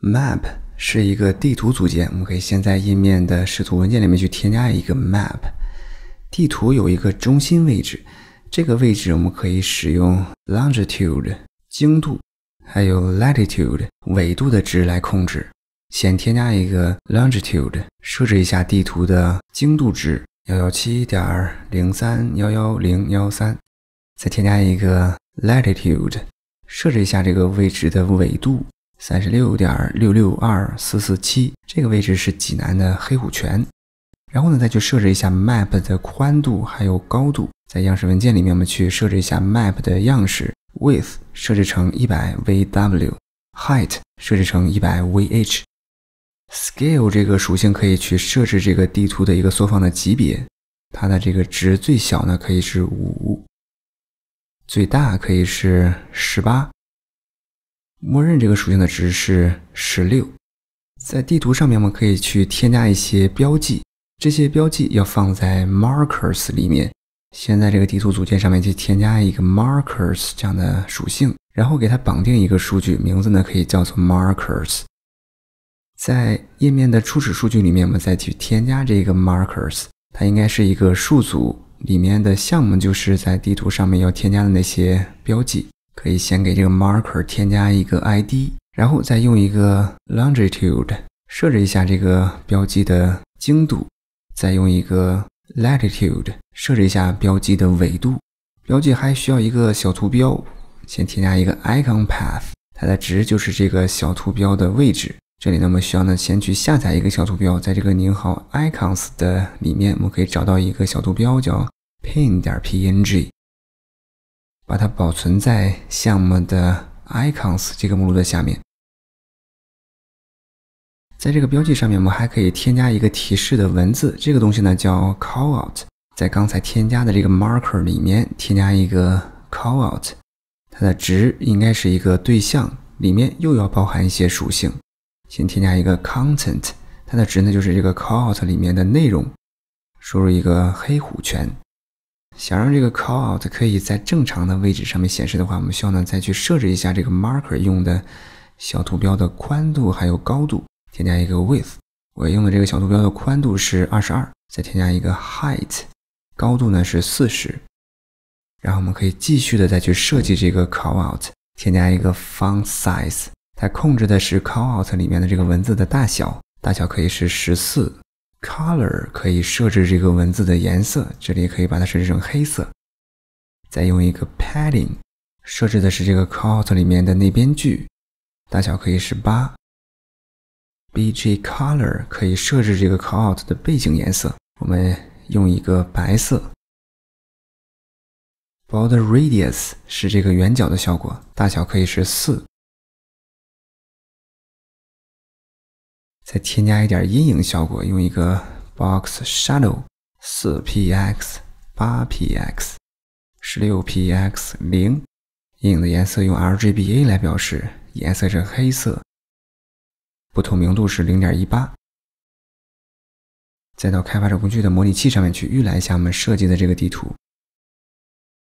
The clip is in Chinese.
Map 是一个地图组件，我们可以先在页面的视图文件里面去添加一个 Map 地图。有一个中心位置，这个位置我们可以使用 Longitude 经度，还有 Latitude 纬度的值来控制。先添加一个 Longitude，设置一下地图的经度值幺幺七点零三幺幺零幺三，再添加一个 Latitude，设置一下这个位置的纬度。三十六点六六二四四七，这个位置是济南的黑虎泉。然后呢，再去设置一下 map 的宽度还有高度。在样式文件里面，我们去设置一下 map 的样式，width 设置成一百 vw，height 设置成一百 vh，scale 这个属性可以去设置这个地图的一个缩放的级别，它的这个值最小呢可以是五，最大可以是十八。默认这个属性的值是十六，在地图上面我们可以去添加一些标记，这些标记要放在 markers 里面。先在这个地图组件上面去添加一个 markers 这样的属性，然后给它绑定一个数据，名字呢可以叫做 markers。在页面的初始数据里面，我们再去添加这个 markers，它应该是一个数组里面的项目，就是在地图上面要添加的那些标记。可以先给这个 marker 添加一个 id，然后再用一个 longitude 设置一下这个标记的精度，再用一个 latitude 设置一下标记的纬度。标记还需要一个小图标，先添加一个 icon path，它的值就是这个小图标的位置。这里呢，我们需要呢先去下载一个小图标，在这个 n 好 Icons 的里面，我们可以找到一个小图标叫 pin 点 png。把它保存在项目的 Icons 这个目录的下面。在这个标记上面，我们还可以添加一个提示的文字。这个东西呢叫 Callout，在刚才添加的这个 Marker 里面添加一个 Callout，它的值应该是一个对象，里面又要包含一些属性。先添加一个 Content，它的值呢就是这个 Callout 里面的内容，输入一个黑虎拳。想让这个 callout 可以在正常的位置上面显示的话，我们需要呢再去设置一下这个 marker 用的小图标的宽度还有高度，添加一个 width。我用的这个小图标的宽度是二十二，再添加一个 height，高度呢是四十。然后我们可以继续的再去设计这个 callout，添加一个 font size，它控制的是 callout 里面的这个文字的大小，大小可以是十四。Color 可以设置这个文字的颜色，这里可以把它设置成黑色。再用一个 Padding 设置的是这个 Callout 里面的内边距，大小可以是八。BgColor 可以设置这个 Callout 的背景颜色，我们用一个白色。BorderRadius 是这个圆角的效果，大小可以是四。再添加一点阴影效果，用一个 box shadow，四 px 八 px 十六 px 零。阴影的颜色用 RGBA 来表示，颜色是黑色，不透明度是零点一八。再到开发者工具的模拟器上面去预览一下我们设计的这个地图。